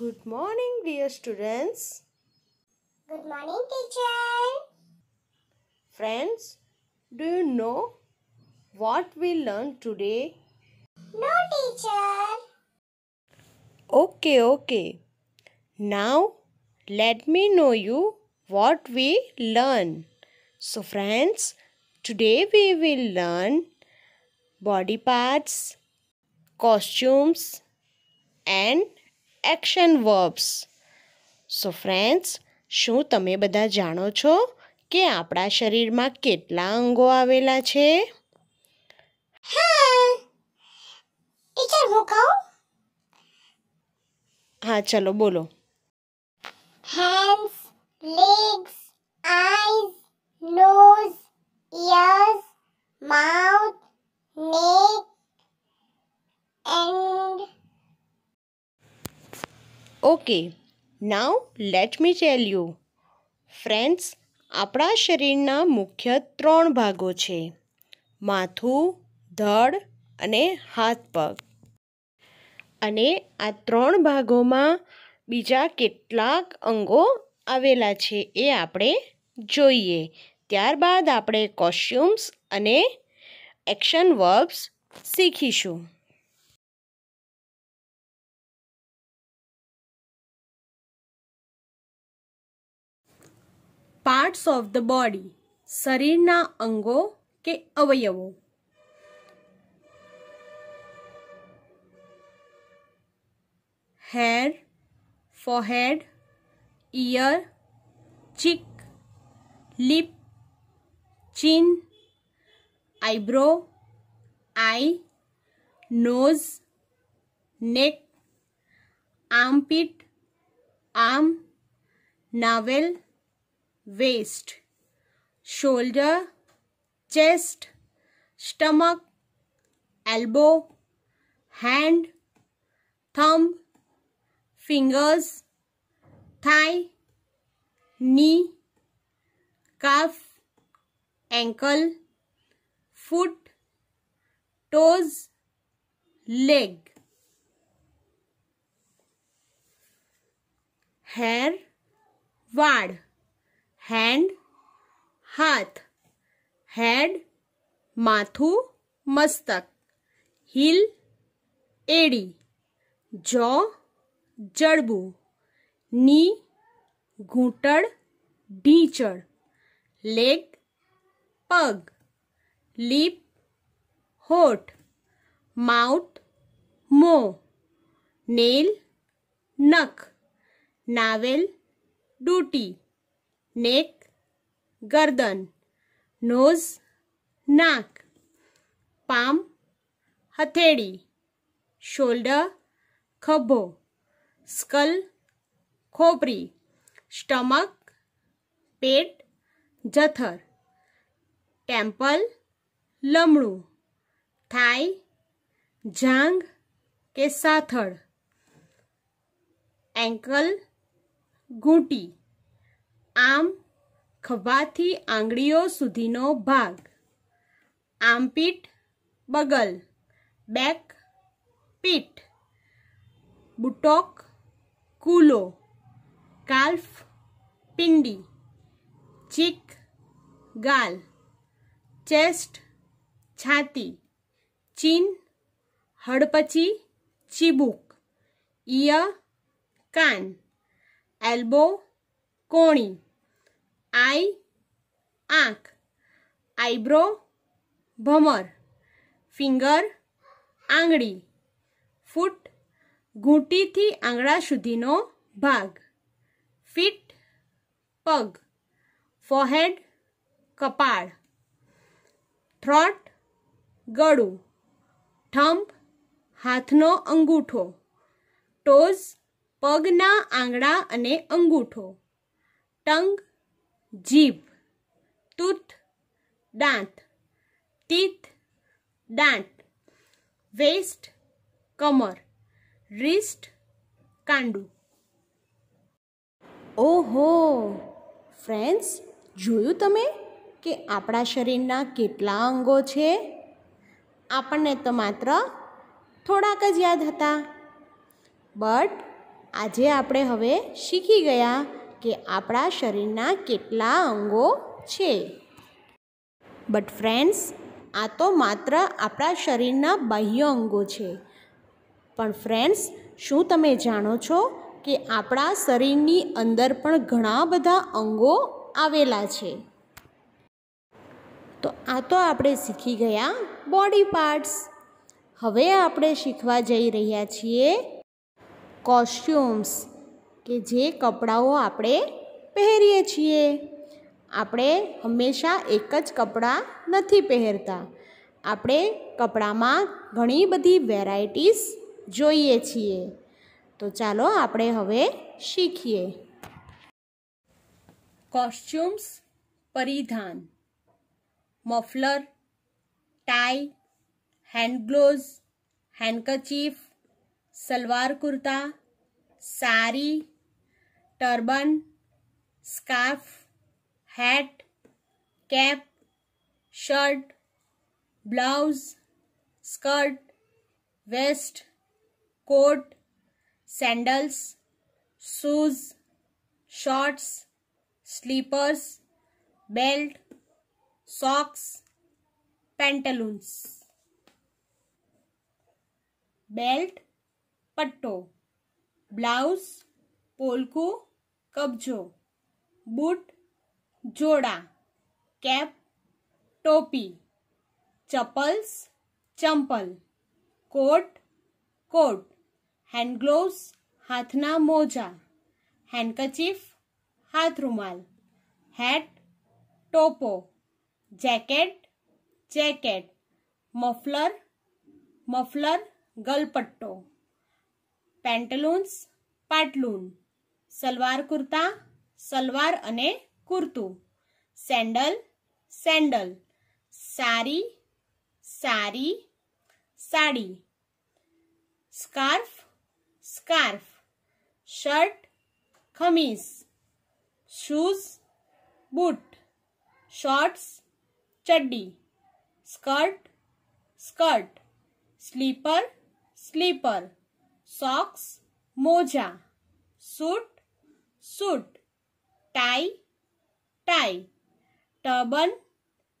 Good morning, dear students. Good morning, teacher. Friends, do you know what we learned today? No, teacher. Okay, okay. Now, let me know you what we learn. So, friends, today we will learn body parts, costumes and action verbs so friends શું તમે બધા જાણો છો કે આપણા શરીરમાં કેટલા અંગો આવેલા છે હા ચલો બોલો hands legs, eyes, nose, ears, mouth, neck, and okay now let me tell you friends આપણા શરીરના મુખ્ય ત્રણ ભાગો છે માથું ધડ અને હાથ પગ અને આ ત્રણ ભાગોમાં બીજા કેટલાક અંગો આવેલા છે એ આપણે જોઈએ ત્યારબાદ આપણે કોસ્ચ્યુમ્સ અને એક્શન વર્બ્સ શીખીશું पार्ट्स ऑफ द बॉडी शरीर अंगों के अवयवों hair forehead ear cheek lip chin eyebrow eye nose neck armpit arm navel waist shoulder chest stomach elbow hand thumb fingers thigh knee calf ankle foot toes leg hair wad hand हाथ head माथू मस्तक heel एड़ी jaw जड़बू knee घूटड़ ढीचड़ leg पग lip होठ mouth मो नेल नख नावेल डूटी नेक गर्दन नोज नाक पाम हथेड़ी शोल्डर खभो स्कल खोपरी स्टमक पेट जथर टेम्पल लमणू थाय जांग के साथड़ एंकल घूटी आम खभा आंगड़ीओ सुधीनों भाग आमपीठ बगल बेक पीठ बुटोक कूलो काल्फ पिंडी चीक गाल चेस्ट छाती चीन हड़पची चीबूक इन एल्बो કોણી આઈ આંખ આઈબ્રો ભમર ફિંગર આંગળી ફૂટ ઘૂંટીથી આંગળા સુધીનો ભાગ ફિટ પગ ફોહેડ કપાળ થ્રોટ ગળું ઠંપ હાથનો અંગૂઠો ટોઝ પગના આંગળા અને અંગૂઠો રંગ જીભ તુથ દાંત તીથ દાંત વેસ્ટ કમર રિસ્ટ કાંડુ ઓહો ફ્રેન્ડ્સ જોયું તમે કે આપડા શરીરના કેટલા અંગો છે આપણે તો માત્ર થોડક જ યાદ હતા બટ આજે આપણે હવે શીખી ગયા કે આપણા શરીરના કેટલા અંગો છે બટ ફ્રેન્ડ્સ આ તો માત્ર આપણા શરીરના બાહ્ય અંગો છે પણ ફ્રેન્ડ્સ શું તમે જાણો છો કે આપણા શરીરની અંદર પણ ઘણા બધા અંગો આવેલા છે તો આ તો આપણે શીખી ગયા બોડી પાર્ટ્સ હવે આપણે શીખવા જઈ રહ્યા છીએ કોસ્ટ્યુમ્સ કે જે કપડાઓ આપણે પહેરીએ છીએ આપણે હંમેશા એક જ કપડા નથી પહેરતા આપણે કપડામાં ઘણી બધી વેરાઈટીઝ જોઈએ છીએ તો ચાલો આપણે હવે શીખીએ કોસ્ચ્યુમ્સ પરિધાન muffler tie hand gloves handkerchief salwar kurta sari turban scarf hat cap shirt blouse skirt vest coat sandals shoes shorts slippers belt socks pantaloons belt पट्टो ब्लाउज पोलकू कब्जो बूट जोड़ा कैप टोपी चप्पल्स चंपल कोट कोट हैंडग्लोव हाथना मोजा हैंडकचीफ हाथ रुमाल हैट टोपो जैकेट जैकेट मफलर मफलर गलपट्टो पैंटलून्स पाटलून सलवार कुर्ता सलवार कुर्तु sandal sandal sari sari sari scarf scarf shirt खमीस शूज बूट शॉर्ट्स चड्डी skirt skirt slipper slipper socks मोजा suit suit tie tie turban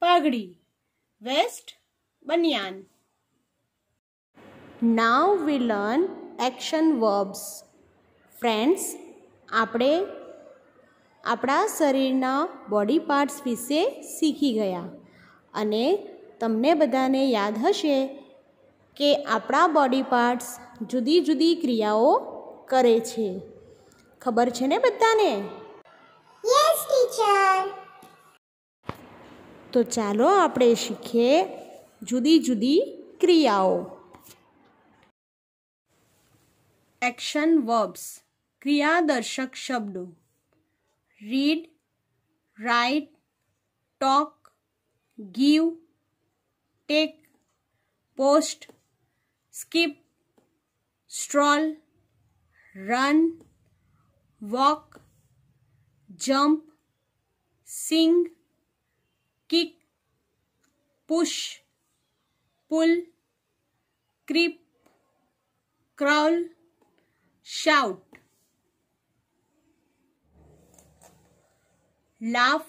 પાઘડી વેસ્ટ બનિયાન now we learn action verbs friends આપણે આપણા શરીરના બોડી પાર્ટ્સ વિશે શીખી ગયા અને તમને બધાને યાદ હશે કે આપણા બોડી પાર્ટ્સ જુદી જુદી ક્રિયાઓ કરે છે खबर छे ने बताने यस टीचर तो चलो आपड़े सीखे जुदी जुदी क्रियाओ एक्शन वर्ब्स क्रियादर्शक शब्दों read write talk give take post skip stroll run walk, jump, sing, kick, push, pull, creep, crawl, shout, laugh,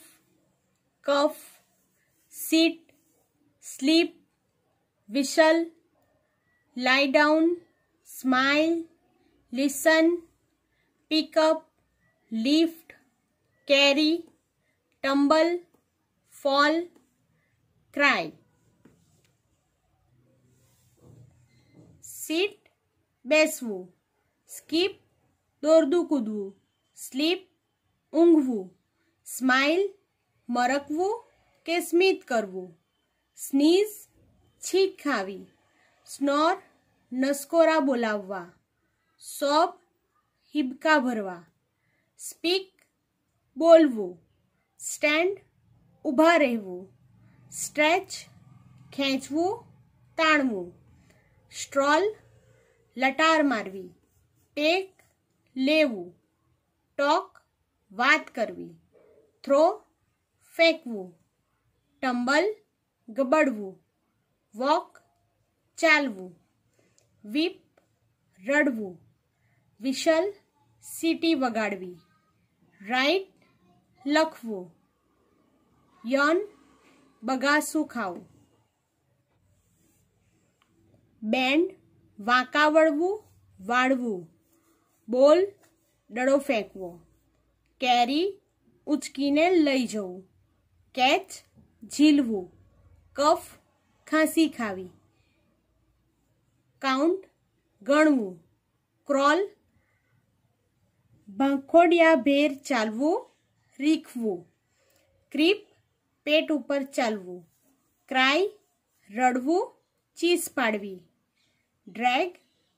cough, sit, sleep, whistle, lie down, smile, listen, pick up lift carry tumble fall cry sit बेसव skip दौरदू कूदव sleep ऊँगव smile मरकव के स्मित करव sneeze छीक खावी स्नोर नस्कोरा बोलावा सॉप हिबका भरवा स्पीक बोलव स्टेड उभा रहू स्ट्रेच खेचव ताणव स्ट्रॉल लटार मरवी टेक लेव टॉक बात करवी थ्रो फेंकव टंबल गबड़व वॉक चालव वीप रड़व विशल સીટી વગાડવી રાઈટ લખવું યન બગાસું ખાવું બેન્ડ વાંકા વળવું વાળવું બોલ ડડો ફેંકવો કેરી ઉચકીને લઈ જવું કેચ ઝીલવું કફ ખાંસી ખાવી કાઉન્ટ ગણવું ક્રોલ ભંખોડિયા ભેર ચાલવું રીખવું ક્રીપ પેટ ઉપર ચાલવું ક્રાય રડવું ચીસ પાડવી ડ્રેગ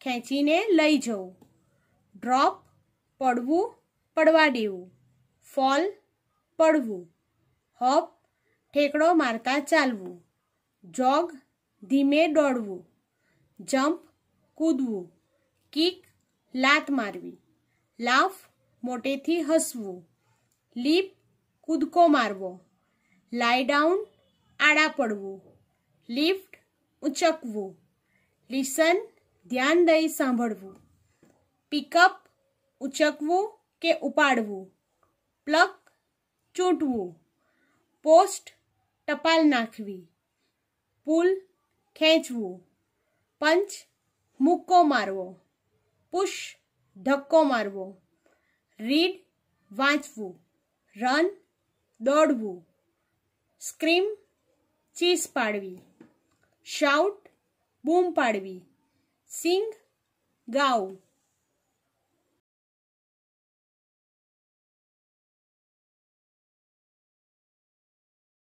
ખેંચીને લઈ જવું ડ્રોપ પડવું પડવા દેવું ફોલ પડવું હોપ ઠેકડો મારતા ચાલવું જોગ ધીમે દોડવું જમ્પ કૂદવું કિક લાત મારવી लाफ मोटे थी हसवु लीप कूदको मरव लाइडाउन आड़ा पड़व लिफ्ट उचकव लिसन ध्यान दई सांभव पिकअप उचकव के उपाड़व प्लक चूंटव पोस्ट टपाल नाखवी पुल खेचव पंच मुक्को मरव पुष धक्को मरव रीड वाँचव रन दौड़व स्क्रीम चीस पाड़ी शाउट बूम पाड़ी सींग गाऊ